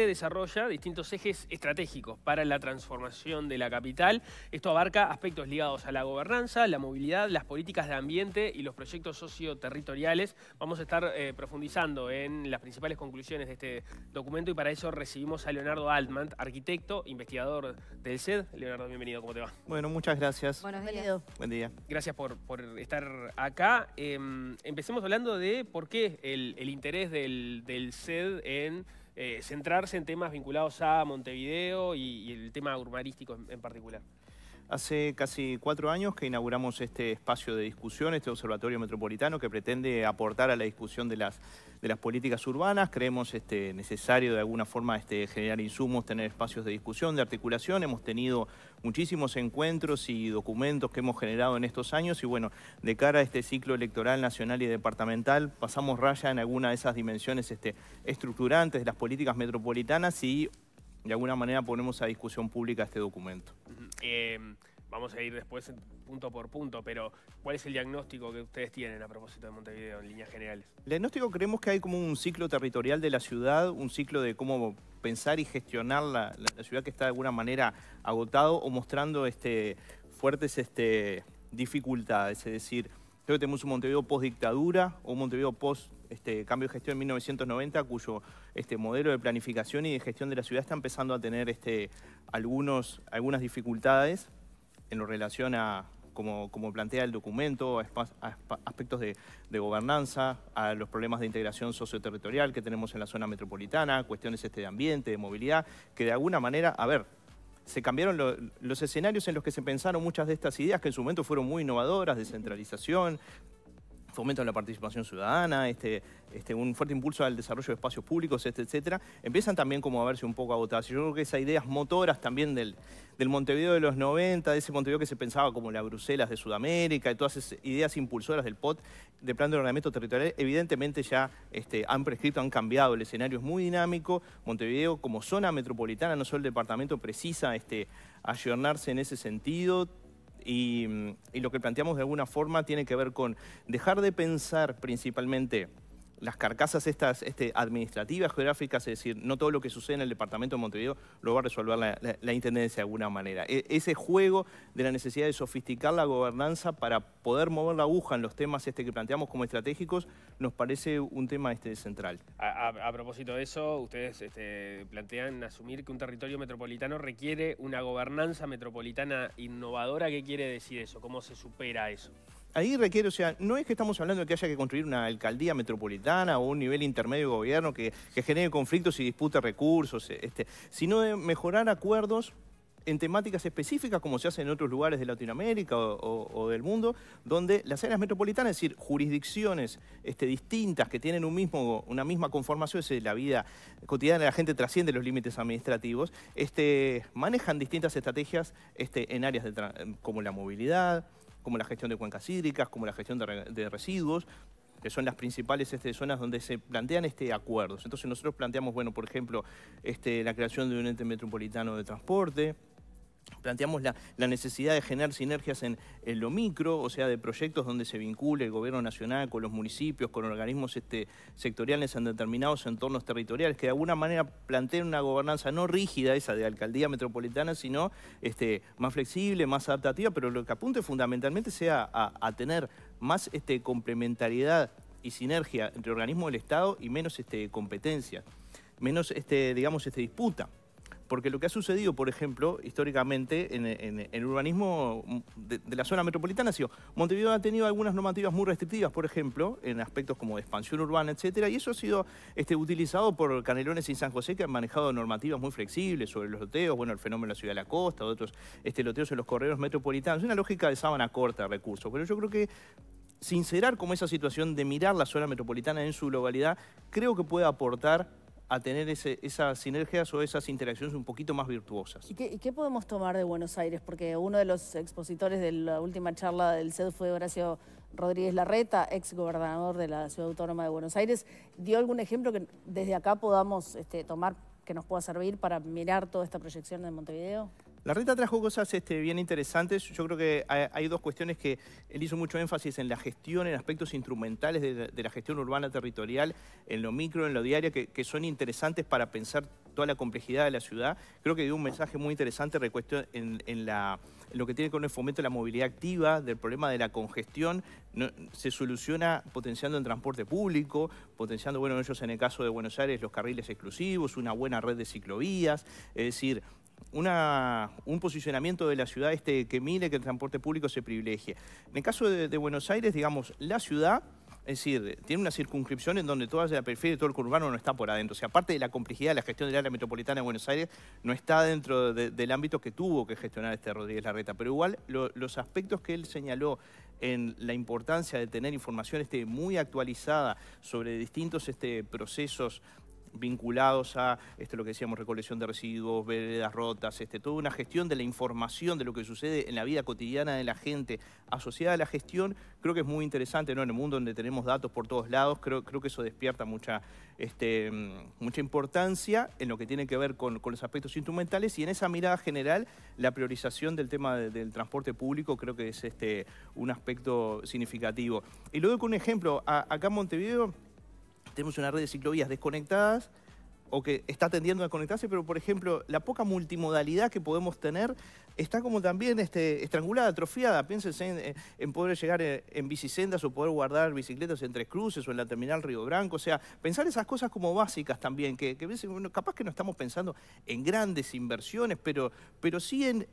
desarrolla distintos ejes estratégicos para la transformación de la capital. Esto abarca aspectos ligados a la gobernanza, la movilidad, las políticas de ambiente y los proyectos socioterritoriales. Vamos a estar eh, profundizando en las principales conclusiones de este documento y para eso recibimos a Leonardo Altman, arquitecto, investigador del SED. Leonardo, bienvenido, ¿cómo te va? Bueno, muchas gracias. Buenos días. Buen día. Gracias por, estar acá. Em, empecemos hablando de por qué el, interés del, del SED en eh, centrarse en temas vinculados a Montevideo y, el tema urbanístico en particular. Hace casi cuatro años que inauguramos este espacio de discusión, este observatorio metropolitano que pretende aportar a la discusión de las de las políticas urbanas. Creemos este, necesario de alguna forma este, generar insumos, tener espacios de discusión, de articulación. Hemos tenido muchísimos encuentros y documentos que hemos generado en estos años y bueno, de cara a este ciclo electoral nacional y departamental pasamos raya en alguna de esas dimensiones este, estructurantes de las políticas metropolitanas y de alguna manera ponemos a discusión pública este documento vamos a ir después punto por punto, pero ¿cuál es el diagnóstico que ustedes tienen a propósito de Montevideo en líneas generales? El diagnóstico creemos que hay como un ciclo territorial de la ciudad, un ciclo de cómo pensar y gestionar la, ciudad que está de alguna manera agotado o mostrando este, fuertes este, dificultades, es decir, creo que tenemos un Montevideo post-dictadura o un Montevideo post este, cambio de gestión en 1990, cuyo modelo de planificación y de gestión de la ciudad está empezando a tener algunas dificultades en relación a, como, como plantea el documento, a, aspectos de, gobernanza, a los problemas de integración socioterritorial que tenemos en la zona metropolitana, cuestiones este, de ambiente, de movilidad, que de alguna manera, a ver, se cambiaron los escenarios en los que se pensaron muchas de estas ideas que en su momento fueron muy innovadoras, descentralización, fomento la participación ciudadana, este, este, un fuerte impulso al desarrollo de espacios públicos, etcétera, empiezan también como a verse un poco agotadas. yo creo que esas ideas motoras también del, Montevideo de los 90, de ese Montevideo que se pensaba como la Bruselas de Sudamérica, y todas esas ideas impulsoras del POT, de plan de ordenamiento territorial, evidentemente ya este, han prescrito, han cambiado, el escenario es muy dinámico, Montevideo como zona metropolitana, no solo el departamento, precisa este, ayornarse en ese sentido, y, lo que planteamos de alguna forma tiene que ver con dejar de pensar principalmente las carcasas estas este, administrativas, geográficas, es decir, no todo lo que sucede en el departamento de Montevideo lo va a resolver la, Intendencia de alguna manera. E, ese juego de la necesidad de sofisticar la gobernanza para poder mover la aguja en los temas este, que planteamos como estratégicos nos parece un tema este, central. A, propósito de eso, ustedes este, plantean asumir que un territorio metropolitano requiere una gobernanza metropolitana innovadora. ¿Qué quiere decir eso? ¿Cómo se supera eso? ahí requiere, o sea, no es que estamos hablando de que haya que construir una alcaldía metropolitana o un nivel intermedio de gobierno que, genere conflictos y dispute recursos, este, sino de mejorar acuerdos en temáticas específicas como se hace en otros lugares de Latinoamérica o, del mundo, donde las áreas metropolitanas, es decir, jurisdicciones este, distintas que tienen un mismo, una misma conformación, es decir, la vida cotidiana de la gente trasciende los límites administrativos, este, manejan distintas estrategias este, en áreas como la movilidad, como la gestión de cuencas hídricas, como la gestión de, residuos, que son las principales este, zonas donde se plantean este acuerdos. Entonces nosotros planteamos, bueno, por ejemplo, este, la creación de un ente metropolitano de transporte, planteamos la, necesidad de generar sinergias en, lo micro, o sea, de proyectos donde se vincule el gobierno nacional con los municipios, con organismos este, sectoriales en determinados entornos territoriales, que de alguna manera planteen una gobernanza no rígida, esa de alcaldía metropolitana, sino este, más flexible, más adaptativa, pero lo que apunte fundamentalmente sea a, tener más este, complementariedad y sinergia entre organismos del Estado y menos este, competencia, menos, este, digamos, este, disputa. Porque lo que ha sucedido, por ejemplo, históricamente en, el urbanismo de, la zona metropolitana ha sido, Montevideo ha tenido algunas normativas muy restrictivas, por ejemplo, en aspectos como de expansión urbana, etcétera, y eso ha sido este, utilizado por Canelones y San José, que han manejado normativas muy flexibles sobre los loteos, bueno, el fenómeno de la ciudad de la costa, otros este, loteos en los correos metropolitanos, una lógica de sábana corta de recursos, pero yo creo que sincerar como esa situación de mirar la zona metropolitana en su globalidad, creo que puede aportar a tener esas sinergias o esas interacciones un poquito más virtuosas. ¿Y qué, podemos tomar de Buenos Aires? Porque uno de los expositores de la última charla del CED fue Horacio Rodríguez Larreta, ex gobernador de la Ciudad Autónoma de Buenos Aires. ¿Dio algún ejemplo que desde acá podamos este, tomar que nos pueda servir para mirar toda esta proyección de Montevideo? La reta trajo cosas este, bien interesantes. Yo creo que hay, dos cuestiones que él hizo mucho énfasis en la gestión, en aspectos instrumentales de, la gestión urbana territorial, en lo micro, en lo diario, que, son interesantes para pensar toda la complejidad de la ciudad. Creo que dio un mensaje muy interesante en, en, la, lo que tiene con el fomento de la movilidad activa, del problema de la congestión. se soluciona potenciando el transporte público, potenciando, bueno, ellos en el caso de Buenos Aires, los carriles exclusivos, una buena red de ciclovías. Es decir, un posicionamiento de la ciudad este que mire que el transporte público se privilegie. En el caso de, Buenos Aires, digamos, la ciudad... Es decir, tiene una circunscripción en donde toda la periferia y todo el no está por adentro. O sea, aparte de la complejidad de la gestión del área metropolitana de Buenos Aires, no está dentro del ámbito que tuvo que gestionar este Rodríguez Larreta. Pero igual, los aspectos que él señaló en la importancia de tener información este, muy actualizada sobre distintos este, procesos vinculados a este, lo que decíamos, recolección de residuos, veredas rotas, este, toda una gestión de la información de lo que sucede en la vida cotidiana de la gente asociada a la gestión, creo que es muy interesante, ¿no? En el mundo donde tenemos datos por todos lados, creo, que eso despierta mucha, este, mucha importancia en lo que tiene que ver con, los aspectos instrumentales y en esa mirada general, la priorización del tema del transporte público creo que es este, un aspecto significativo. Y luego con un ejemplo, acá en Montevideo tenemos una red de ciclovías desconectadas o que está tendiendo a conectarse, pero por ejemplo, la poca multimodalidad que podemos tener está como también este, estrangulada, atrofiada. Piénsense en, poder llegar eh, en, bicisendas o poder guardar bicicletas en Tres Cruces o en la terminal Río Branco. O sea, pensar esas cosas como básicas también, que, capaz que no estamos pensando en grandes inversiones, pero, pero sí en,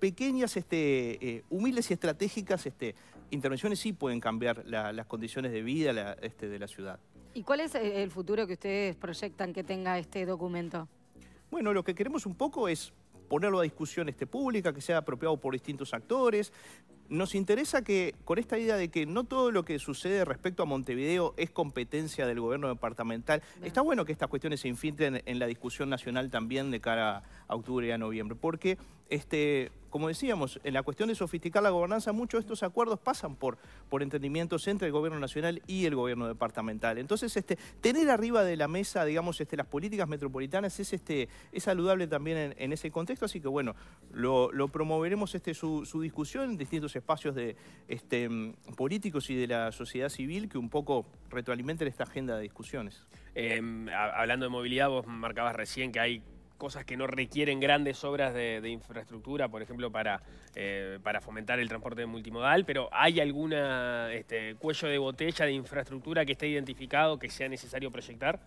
pequeñas, este, eh, humildes y estratégicas este, intervenciones sí pueden cambiar las condiciones de vida este, de la ciudad. ¿Y cuál es eh, el futuro que ustedes proyectan que tenga este documento? Bueno, lo que queremos un poco es ponerlo a discusión este pública, que sea apropiado por distintos actores. Nos interesa que, con esta idea de que no todo lo que sucede respecto a Montevideo es competencia del gobierno departamental, está bueno que estas cuestiones se infiltren en la discusión nacional también de cara a octubre y a noviembre, porque este, como decíamos, en la cuestión de sofisticar la gobernanza, muchos de estos acuerdos pasan por, por entendimientos entre el gobierno nacional y el gobierno departamental. Entonces, este, tener arriba de la mesa, digamos, este, las políticas metropolitanas es, este, saludable también en, ese contexto, así que bueno, lo, promoveremos su, discusión en distintos espacios de, políticos y de la sociedad civil que un poco retroalimenten esta agenda de discusiones. Em, hablando de movilidad, vos marcabas recién que hay cosas que no requieren grandes obras de, infraestructura, por ejemplo, para, eh, para fomentar el transporte multimodal, pero ¿hay algún este, cuello de botella de infraestructura que esté identificado que sea necesario proyectar?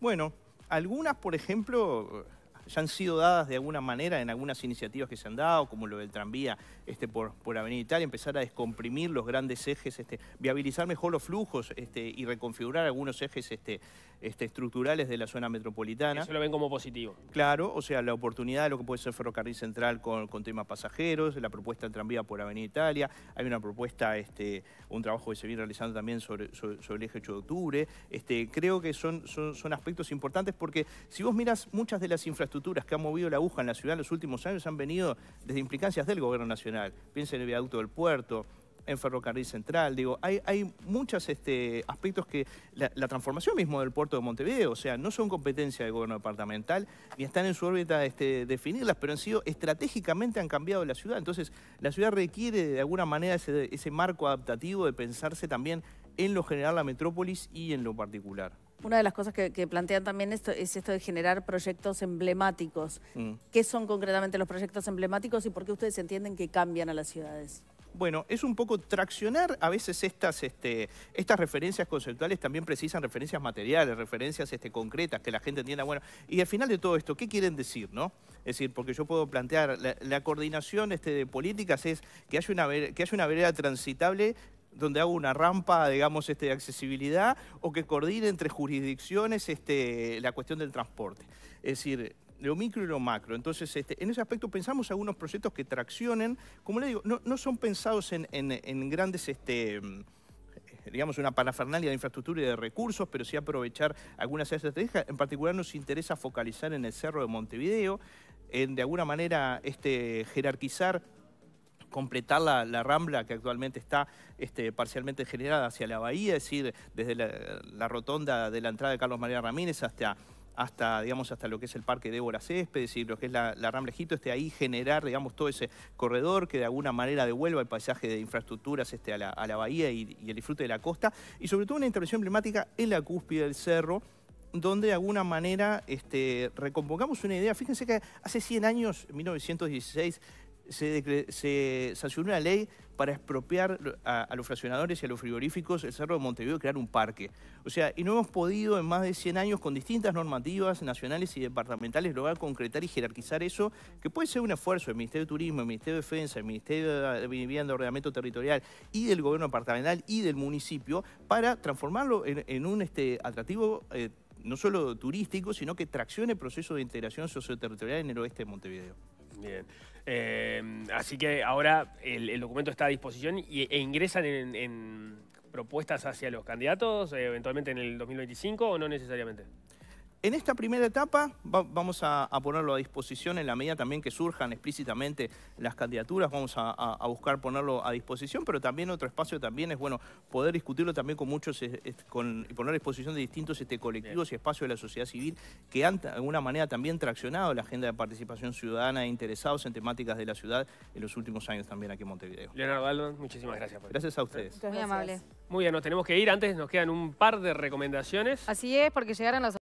Bueno, algunas, por ejemplo, ya han sido dadas de alguna manera en algunas iniciativas que se han dado, como lo del tranvía este, por, por Avenida Italia, empezar a descomprimir los grandes ejes, este, viabilizar mejor los flujos y reconfigurar algunos ejes este, este, estructurales de la zona metropolitana. Eso lo ven como positivo. Claro, o sea, la oportunidad de lo que puede ser Ferrocarril Central con, temas pasajeros, la propuesta de tranvía por Avenida Italia, hay una propuesta, este, un trabajo que se viene realizando también sobre, el eje 8 de octubre. Este, creo que son, son, aspectos importantes porque si vos miras muchas de las infraestructuras que han movido la aguja en la ciudad en los últimos años han venido desde implicancias del gobierno nacional. Piensa en el viaducto del puerto, en Ferrocarril Central. Digo, hay, muchos este, aspectos que... La, transformación mismo del puerto de Montevideo, o sea, no son competencia del gobierno departamental, ni están en su órbita este, definirlas, pero han sido estratégicamente han cambiado la ciudad. Entonces, la ciudad requiere de alguna manera ese, marco adaptativo de pensarse también en lo general la metrópolis y en lo particular. Una de las cosas que, plantean también esto es esto de generar proyectos emblemáticos. Mm. ¿Qué son concretamente los proyectos emblemáticos y por qué ustedes entienden que cambian a las ciudades? Bueno, es un poco traccionar, a veces estas, este, estas referencias conceptuales también precisan referencias materiales, referencias este, concretas, que la gente entienda, bueno, y al final de todo esto, ¿qué quieren decir, no? Es decir, porque yo puedo plantear, la, coordinación este, de políticas es que haya una, que una vereda transitable donde hago una rampa, digamos, este, de accesibilidad o que coordine entre jurisdicciones este, la cuestión del transporte. Es decir, lo micro y lo macro. Entonces, este, en ese aspecto pensamos algunos proyectos que traccionen, como le digo, no, son pensados en, grandes... Este, mm, digamos, una parafernalia de infraestructura y de recursos, pero sí aprovechar algunas de esas estrategias. En particular nos interesa focalizar en el Cerro de Montevideo, en de alguna manera este, jerarquizar completar la, rambla que actualmente está este, parcialmente generada hacia la bahía, es decir, desde la rotonda de la entrada de Carlos María Ramírez hasta hasta, digamos, hasta lo que es el Parque Débora Céspedes y lo que es la, la Ramblejito, ahí generar, digamos, todo ese corredor que de alguna manera devuelva el paisaje de infraestructuras este, a, la, bahía y, el disfrute de la costa. Y sobre todo una intervención emblemática en la cúspide del cerro, donde de alguna manera este, recompongamos una idea. Fíjense que hace 100 años, 1916, se, se sancionó una ley para expropiar a, los fraccionadores y a los frigoríficos el Cerro de Montevideo y crear un parque. O sea, y no hemos podido en más de 100 años con distintas normativas nacionales y departamentales lograr concretar y jerarquizar eso, que puede ser un esfuerzo del Ministerio de Turismo, del Ministerio de Defensa, del Ministerio de Vivienda, y Ordenamiento Territorial y del Gobierno Departamental y del municipio para transformarlo en, un este, atractivo eh, no solo turístico, sino que traccione el proceso de integración socioterritorial en el oeste de Montevideo. Bien. Em, así que ahora el, documento está a disposición y, e ingresan en, propuestas hacia los candidatos, eh, eventualmente en el 2025 o no necesariamente. En esta primera etapa vamos a, ponerlo a disposición en la medida también que surjan explícitamente las candidaturas, vamos a, buscar ponerlo a disposición, pero también otro espacio también es bueno poder discutirlo también con muchos y poner a disposición de distintos este, colectivos y espacios de la sociedad civil que han de alguna manera también traccionado la agenda de participación ciudadana e interesados en temáticas de la ciudad en los últimos años también aquí en Montevideo. Leonardo Aldo, muchísimas gracias. Por gracias a ustedes. Muy amable. Muy bien, nos tenemos que ir. Antes nos quedan un par de recomendaciones. Así es, porque llegaron las